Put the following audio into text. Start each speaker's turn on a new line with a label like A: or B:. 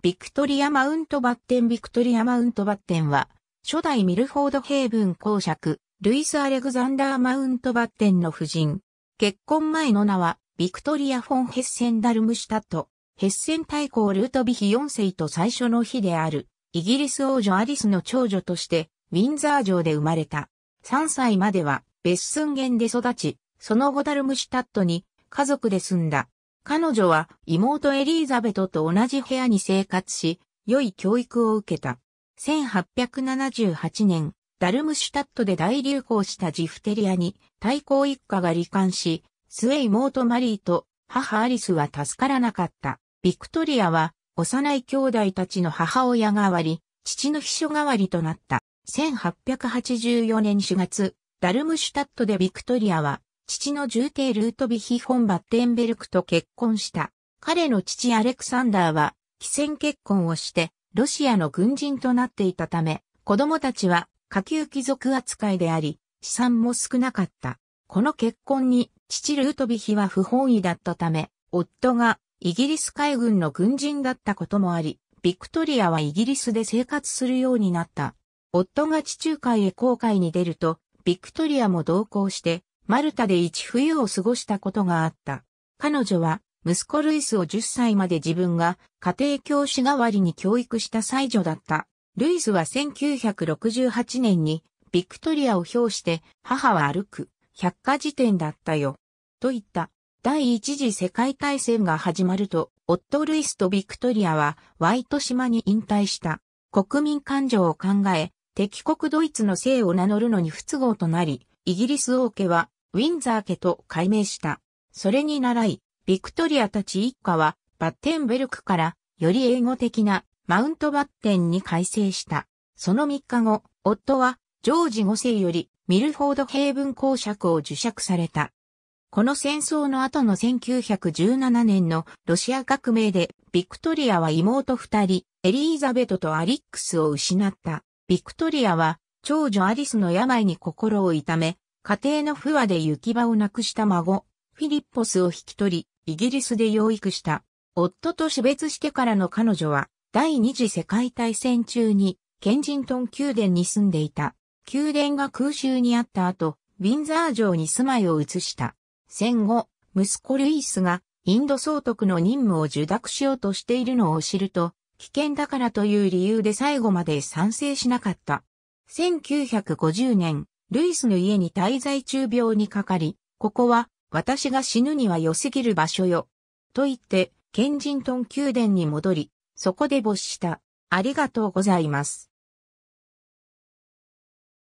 A: ビクトリア・マウントバッテンビクトリア・マウントバッテンは、初代ミルフォード・ヘイブン公爵、ルイス・アレグザンダー・マウントバッテンの夫人。結婚前の名は、ビクトリア・フォン・ヘッセン・ダルムシュタット、ヘッセン大公ルートビヒ4世と最初の日である、イギリス王女アリスの長女として、ウィンザー城で生まれた。3歳までは、ベッスンゲンで育ち、その後ダルムシュタットに家族で住んだ。彼女は妹エリーザベトと同じ部屋に生活し、良い教育を受けた。1878年、ダルムシュタットで大流行したジフテリアに対抗一家が罹患し、末妹マリーと母アリスは助からなかった。ビクトリアは幼い兄弟たちの母親代わり、父の秘書代わりとなった。1884年4月、ダルムシュタットでビクトリアは父の重帝ルートビヒ・フォン・バッテンベルクと結婚した。彼の父アレクサンダーは、帰戦結婚をして、ロシアの軍人となっていたため、子供たちは下級貴族扱いであり、資産も少なかった。この結婚に、父ルートビヒは不本意だったため、夫がイギリス海軍の軍人だったこともあり、ビクトリアはイギリスで生活するようになった。夫が地中海へ航海に出ると、ビクトリアも同行して、マルタで一冬を過ごしたことがあった。彼女は、息子ルイスを10歳まで自分が家庭教師代わりに教育した妻女だった。ルイスは1968年にビクトリアを表して母は歩く百科事典だったよ。と言った。第一次世界大戦が始まると、夫ルイスとビクトリアはワイト島に引退した。国民感情を考え、敵国ドイツの姓を名乗るのに不都合となり、イギリス王家はウィンザー家と改名した。それに倣い、ビクトリアたち一家は、バッテンベルクから、より英語的なマウントバッテンに改正した。その3日後、夫は、ジョージ5世より、ミルフォード平文公爵を受爵された。この戦争の後の1917年のロシア革命で、ビクトリアは妹二人、エリーザベトとアリックスを失った。ビクトリアは、長女アリスの病に心を痛め、家庭の不和で行き場をなくした孫、フィリッポスを引き取り、イギリスで養育した。夫と死別してからの彼女は、第二次世界大戦中に、ケンジントン宮殿に住んでいた。宮殿が空襲にあった後、ウィンザー城に住まいを移した。戦後、息子ルイスが、インド総督の任務を受諾しようとしているのを知ると、危険だからという理由で最後まで賛成しなかった。1950年、ルイスの家に滞在中病にかかり、ここは私が死ぬには良すぎる場所よ。と言って、ケンジントン宮殿に戻り、そこで没した。ありがとうございます。